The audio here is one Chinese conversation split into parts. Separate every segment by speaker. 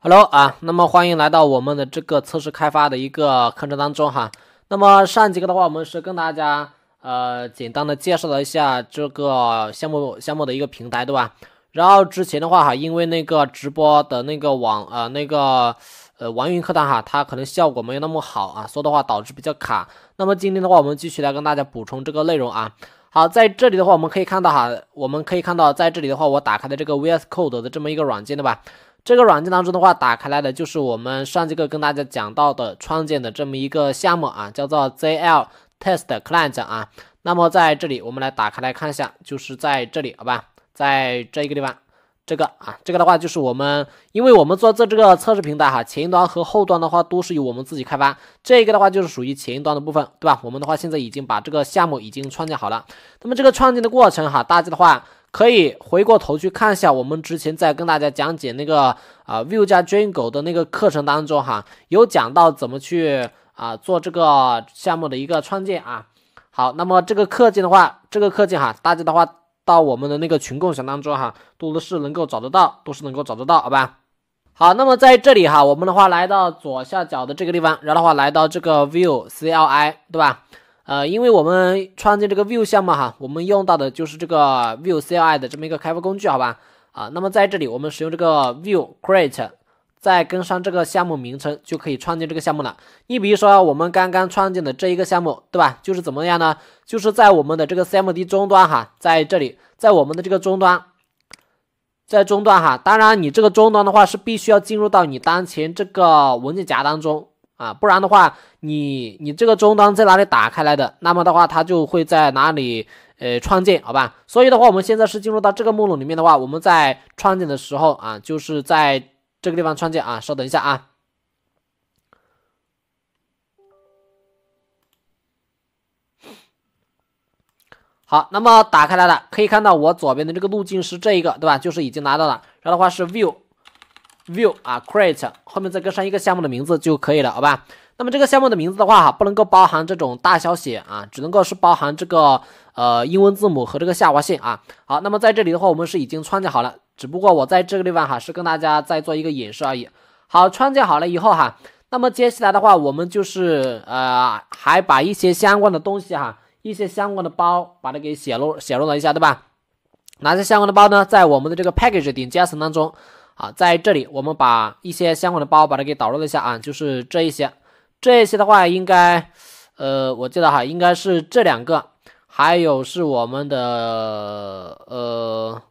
Speaker 1: Hello 啊，那么欢迎来到我们的这个测试开发的一个课程当中哈。那么上节课的话，我们是跟大家呃简单的介绍了一下这个项目项目的一个平台对吧？然后之前的话哈，因为那个直播的那个网呃那个呃网云课堂哈，它可能效果没有那么好啊，说的话导致比较卡。那么今天的话，我们继续来跟大家补充这个内容啊。好，在这里的话，我们可以看到哈，我们可以看到在这里的话，我打开的这个 VS Code 的这么一个软件对吧？这个软件当中的话，打开来的就是我们上节课跟大家讲到的创建的这么一个项目啊，叫做 ZL Test Client 啊。那么在这里，我们来打开来看一下，就是在这里，好吧，在这一个地方，这个啊，这个的话就是我们，因为我们做做这个测试平台哈，前端和后端的话都是由我们自己开发。这个的话就是属于前端的部分，对吧？我们的话现在已经把这个项目已经创建好了。那么这个创建的过程哈，大家的话。可以回过头去看一下我们之前在跟大家讲解那个啊 Vue 加 Django 的那个课程当中哈，有讲到怎么去啊做这个项目的一个创建啊。好，那么这个课件的话，这个课件哈，大家的话到我们的那个群共享当中哈，都是能够找得到，都是能够找得到，好吧？好，那么在这里哈，我们的话来到左下角的这个地方，然后的话来到这个 Vue CLI，对吧？呃，因为我们创建这个 Vue 项目哈，我们用到的就是这个 Vue CLI 的这么一个开发工具，好吧？啊，那么在这里我们使用这个 Vue create，再跟上这个项目名称，就可以创建这个项目了。你比如说我们刚刚创建的这一个项目，对吧？就是怎么样呢？就是在我们的这个 CMD 终端哈，在这里，在我们的这个终端，在终端哈，当然你这个终端的话是必须要进入到你当前这个文件夹当中。啊，不然的话，你你这个终端在哪里打开来的？那么的话，它就会在哪里，呃，创建，好吧？所以的话，我们现在是进入到这个目录里面的话，我们在创建的时候啊，就是在这个地方创建啊，稍等一下啊。好，那么打开来了，可以看到我左边的这个路径是这一个，对吧？就是已经拿到了，然后的话是 view。view 啊，create 后面再跟上一个项目的名字就可以了，好吧？那么这个项目的名字的话哈，不能够包含这种大小写啊，只能够是包含这个呃英文字母和这个下划线啊。好，那么在这里的话，我们是已经创建好了，只不过我在这个地方哈是跟大家在做一个演示而已。好，创建好了以后哈，那么接下来的话，我们就是呃还把一些相关的东西哈，一些相关的包把它给写入写入了一下，对吧？哪些相关的包呢？在我们的这个 package 顶级层当中。好，在这里我们把一些相关的包把它给导入了一下啊，就是这一些，这一些的话应该，呃，我记得哈，应该是这两个，还有是我们的呃，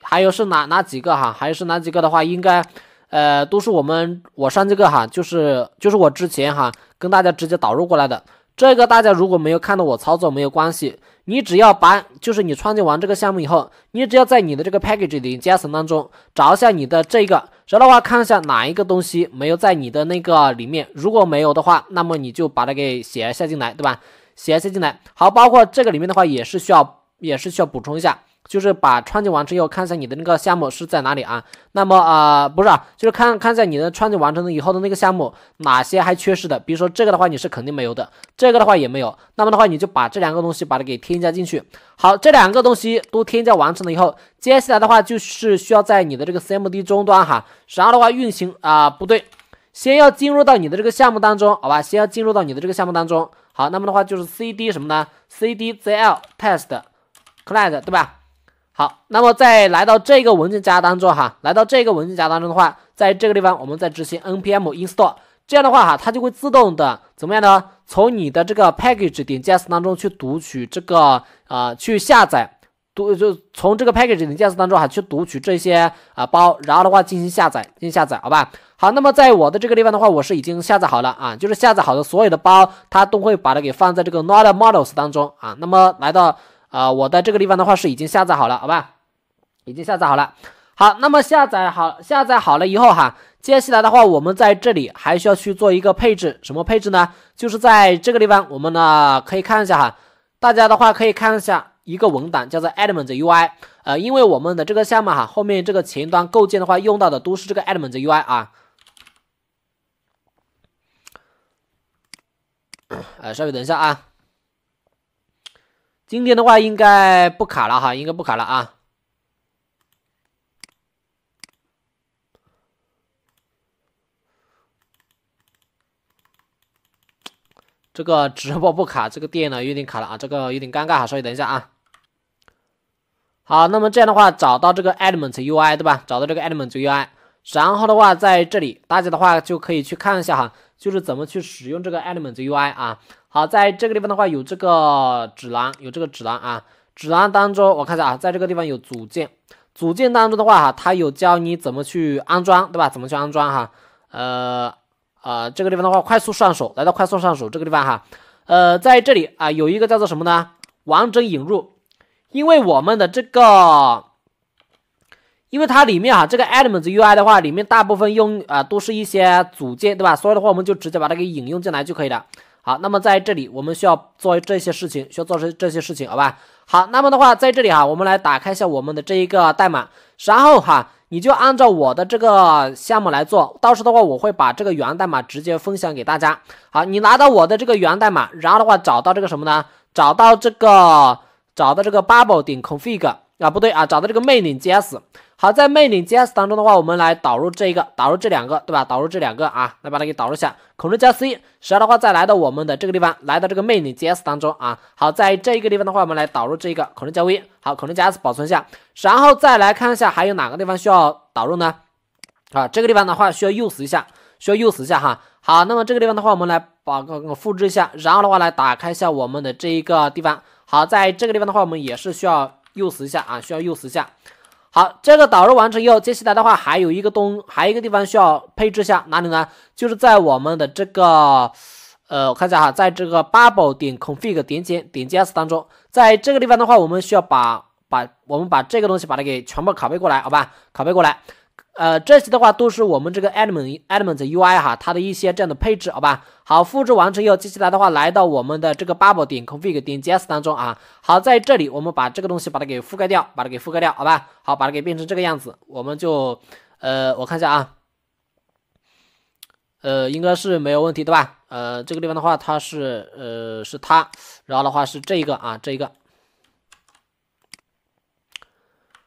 Speaker 1: 还有是哪哪几个哈，还有是哪几个的话应该，呃，都是我们我上这个哈，就是就是我之前哈跟大家直接导入过来的，这个大家如果没有看到我操作没有关系。你只要把，就是你创建完这个项目以后，你只要在你的这个 package 的 o 层当中找一下你的这个，然后的话看一下哪一个东西没有在你的那个里面，如果没有的话，那么你就把它给写一下进来，对吧？写一下进来，好，包括这个里面的话也是需要，也是需要补充一下。就是把创建完成以后，看一下你的那个项目是在哪里啊？那么啊，不是啊，就是看看一下你的创建完成了以后的那个项目哪些还缺失的。比如说这个的话，你是肯定没有的，这个的话也没有。那么的话，你就把这两个东西把它给添加进去。好，这两个东西都添加完成了以后，接下来的话就是需要在你的这个 CMD 终端哈，然后的话运行啊，不对，先要进入到你的这个项目当中，好吧？先要进入到你的这个项目当中。好，那么的话就是 cd 什么呢？cd zl test client 对吧？好，那么在来到这个文件夹当中哈，来到这个文件夹当中的话，在这个地方我们再执行 npm install，这样的话哈，它就会自动的怎么样呢？从你的这个 p a c k a g e j s 当中去读取这个啊，去下载，读就从这个 p a c k a g e j s 当中哈去读取这些啊包，然后的话进行下载，进行下载，好吧？好，那么在我的这个地方的话，我是已经下载好了啊，就是下载好的所有的包，它都会把它给放在这个 node m o d e l s 当中啊，那么来到。啊，我的这个地方的话是已经下载好了，好吧，已经下载好了。好，那么下载好，下载好了以后哈，接下来的话我们在这里还需要去做一个配置，什么配置呢？就是在这个地方，我们呢可以看一下哈，大家的话可以看一下一个文档，叫做 Element UI，呃，因为我们的这个项目哈，后面这个前端构建的话用到的都是这个 Element UI 啊。哎，稍微等一下啊。今天的话应该不卡了哈，应该不卡了啊。这个直播不卡，这个电脑有点卡了啊，这个有点尴尬稍微等一下啊。好，那么这样的话，找到这个 element UI 对吧？找到这个 element UI，然后的话在这里，大家的话就可以去看一下哈，就是怎么去使用这个 element UI 啊。好，在这个地方的话有这个指南，有这个指南啊。指南当中，我看一下啊，在这个地方有组件，组件当中的话哈，它有教你怎么去安装，对吧？怎么去安装哈？呃，啊，这个地方的话快速上手，来到快速上手这个地方哈。呃，在这里啊，有一个叫做什么呢？完整引入，因为我们的这个。因为它里面啊，这个 elements U I 的话，里面大部分用啊，都是一些组件，对吧？所以的话，我们就直接把它给引用进来就可以了。好，那么在这里我们需要做这些事情，需要做这这些事情，好吧？好，那么的话在这里哈，我们来打开一下我们的这一个代码，然后哈，你就按照我的这个项目来做到时的话，我会把这个源代码直接分享给大家。好，你拿到我的这个源代码，然后的话找到这个什么呢？找到这个找到这个 bubble 点 config 啊，不对啊，找到这个命令 G S。好，在魅影 GS 当中的话，我们来导入这一个，导入这两个，对吧？导入这两个啊，来把它给导入一下。r l 加 C，然后的话，再来到我们的这个地方，来到这个魅影 GS 当中啊。好，在这一个地方的话，我们来导入这一个 r l 加 V。好，r l 加 S，保存一下，然后再来看一下还有哪个地方需要导入呢？啊，这个地方的话需要 use 一下，需要 use 一下哈。好，那么这个地方的话，我们来把复制一下，然后的话来打开一下我们的这一个地方。好，在这个地方的话，我们也是需要 use 一下啊，需要 use 一下。好，这个导入完成以后，接下来的话还有一个东，还有一个地方需要配置下，哪里呢？就是在我们的这个，呃，我看一下哈，在这个 bubble 点 config 点点点击 s 当中，在这个地方的话，我们需要把把我们把这个东西把它给全部拷贝过来，好吧？拷贝过来。呃，这些的话都是我们这个 element element UI 哈，它的一些这样的配置，好吧？好，复制完成以后，接下来的话来到我们的这个 bubble 点 config 点 js 当中啊。好，在这里我们把这个东西把它给覆盖掉，把它给覆盖掉，好吧？好，把它给变成这个样子，我们就呃，我看一下啊，呃，应该是没有问题对吧？呃，这个地方的话它是呃是它，然后的话是这一个啊，这一个。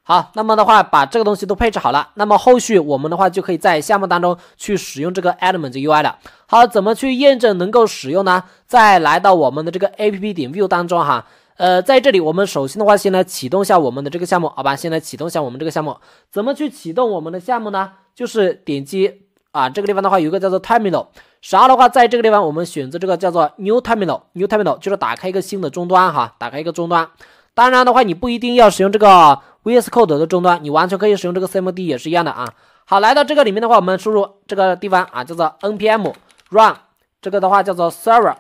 Speaker 1: 好，那么的话把这个东西都配置好了，那么后续我们的话就可以在项目当中去使用这个 element ui 了。好，怎么去验证能够使用呢？再来到我们的这个 app 点 view 当中哈，呃，在这里我们首先的话先来启动一下我们的这个项目，好吧？先来启动一下我们这个项目。怎么去启动我们的项目呢？就是点击啊这个地方的话有一个叫做 terminal，然后的话在这个地方我们选择这个叫做 new terminal，new terminal 就是打开一个新的终端哈，打开一个终端。当然的话你不一定要使用这个。VS Code 的终端，你完全可以使用这个 CMD 也是一样的啊。好，来到这个里面的话，我们输入这个地方啊，叫做 npm run，这个的话叫做 server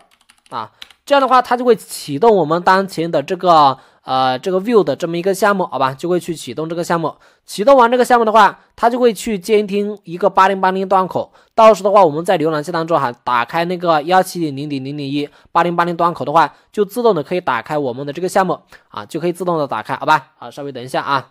Speaker 1: 啊，这样的话它就会启动我们当前的这个。呃，这个 v i e w 的这么一个项目，好吧，就会去启动这个项目。启动完这个项目的话，它就会去监听一个8080端口。到时的话，我们在浏览器当中哈，打开那个17.0.0.18080端口的话，就自动的可以打开我们的这个项目啊，就可以自动的打开，好吧？好，稍微等一下啊。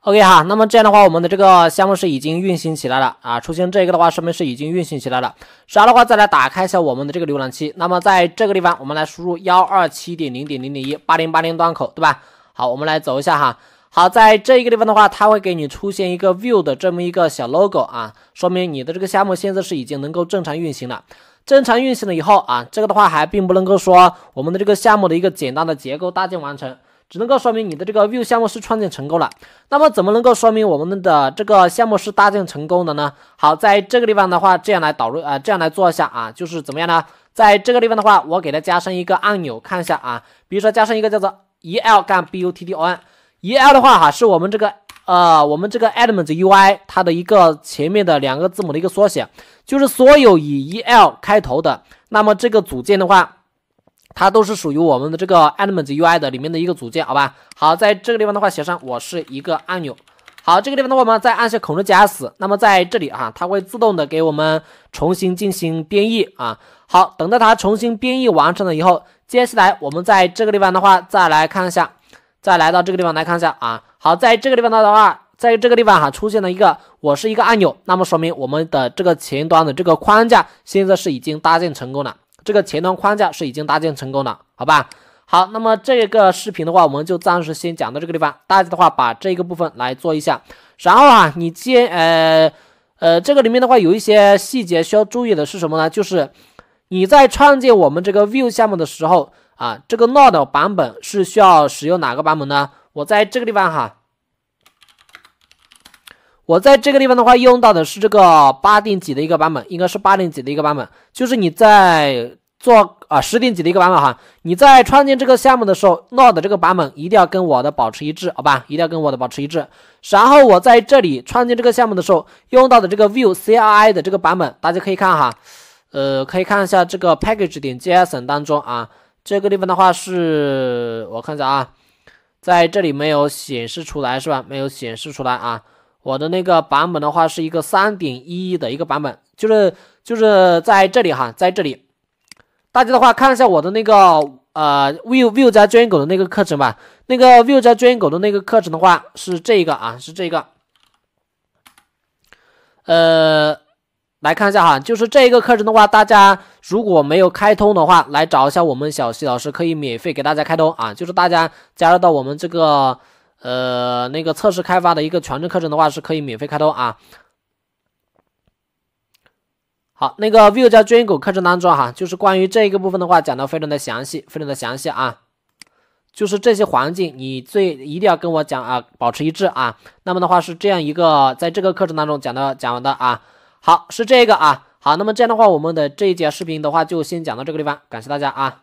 Speaker 1: OK 哈，那么这样的话，我们的这个项目是已经运行起来了啊，出现这个的话，说明是已经运行起来了。然后的话，再来打开一下我们的这个浏览器。那么在这个地方，我们来输入幺二七点零点零点一八零八零端口，对吧？好，我们来走一下哈。好，在这一个地方的话，它会给你出现一个 v i e w 的这么一个小 logo 啊，说明你的这个项目现在是已经能够正常运行了。正常运行了以后啊，这个的话还并不能够说我们的这个项目的一个简单的结构搭建完成。只能够说明你的这个 view 项目是创建成功了。那么怎么能够说明我们的这个项目是搭建成功的呢？好，在这个地方的话，这样来导入啊，这样来做一下啊，就是怎么样呢？在这个地方的话，我给它加上一个按钮，看一下啊。比如说加上一个叫做 el 杠 button，el 的话哈，是我们这个呃，我们这个 elements ui 它的一个前面的两个字母的一个缩写，就是所有以 el 开头的。那么这个组件的话。它都是属于我们的这个 Elements UI 的里面的一个组件，好吧？好，在这个地方的话，写上我是一个按钮。好，这个地方的话，我们再按下控制加 S，那么在这里啊，它会自动的给我们重新进行编译啊。好，等到它重新编译完成了以后，接下来我们在这个地方的话，再来看一下，再来到这个地方来看一下啊。好，在这个地方的话，在这个地方哈，出现了一个我是一个按钮，那么说明我们的这个前端的这个框架现在是已经搭建成功了。这个前端框架是已经搭建成功了，好吧？好，那么这个视频的话，我们就暂时先讲到这个地方。大家的话，把这个部分来做一下。然后啊，你接呃呃，这个里面的话有一些细节需要注意的是什么呢？就是你在创建我们这个 Vue 项目的时候啊，这个 Node 版本是需要使用哪个版本呢？我在这个地方哈。我在这个地方的话，用到的是这个八点几的一个版本，应该是八点几的一个版本。就是你在做啊十点几的一个版本哈，你在创建这个项目的时候，Node 这个版本一定要跟我的保持一致，好吧？一定要跟我的保持一致。然后我在这里创建这个项目的时候，用到的这个 v i e w CLI 的这个版本，大家可以看哈，呃，可以看一下这个 package.json 点当中啊，这个地方的话是我看一下啊，在这里没有显示出来是吧？没有显示出来啊。我的那个版本的话是一个三点一的一个版本，就是就是在这里哈，在这里，大家的话看一下我的那个呃，view view 在专业狗的那个课程吧，那个 view 在专业狗的那个课程的话是这个啊，是这个，呃，来看一下哈，就是这一个课程的话，大家如果没有开通的话，来找一下我们小西老师，可以免费给大家开通啊，就是大家加入到我们这个。呃，那个测试开发的一个全程课程的话是可以免费开通啊。好，那个 Vue 加 Django 课程当中哈，就是关于这一个部分的话讲的非常的详细，非常的详细啊。就是这些环境你最一定要跟我讲啊，保持一致啊。那么的话是这样一个，在这个课程当中讲的讲的啊。好，是这个啊。好，那么这样的话，我们的这一节视频的话就先讲到这个地方，感谢大家啊。